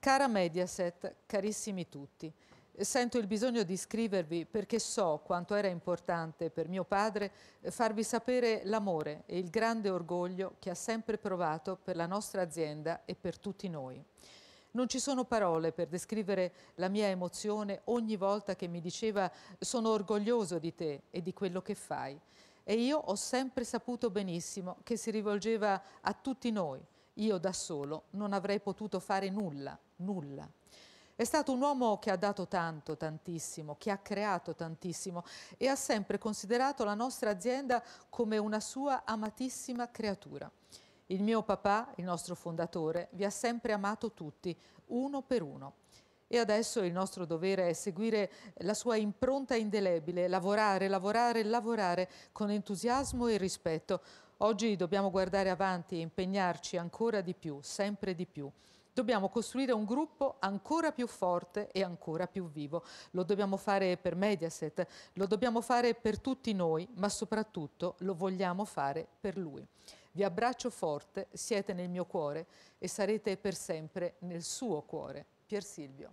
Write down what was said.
Cara Mediaset, carissimi tutti, sento il bisogno di scrivervi perché so quanto era importante per mio padre farvi sapere l'amore e il grande orgoglio che ha sempre provato per la nostra azienda e per tutti noi. Non ci sono parole per descrivere la mia emozione ogni volta che mi diceva sono orgoglioso di te e di quello che fai. E io ho sempre saputo benissimo che si rivolgeva a tutti noi, io da solo non avrei potuto fare nulla, nulla. È stato un uomo che ha dato tanto, tantissimo, che ha creato tantissimo e ha sempre considerato la nostra azienda come una sua amatissima creatura. Il mio papà, il nostro fondatore, vi ha sempre amato tutti, uno per uno. E adesso il nostro dovere è seguire la sua impronta indelebile, lavorare, lavorare, lavorare con entusiasmo e rispetto Oggi dobbiamo guardare avanti e impegnarci ancora di più, sempre di più. Dobbiamo costruire un gruppo ancora più forte e ancora più vivo. Lo dobbiamo fare per Mediaset, lo dobbiamo fare per tutti noi, ma soprattutto lo vogliamo fare per lui. Vi abbraccio forte, siete nel mio cuore e sarete per sempre nel suo cuore. Pier Silvio.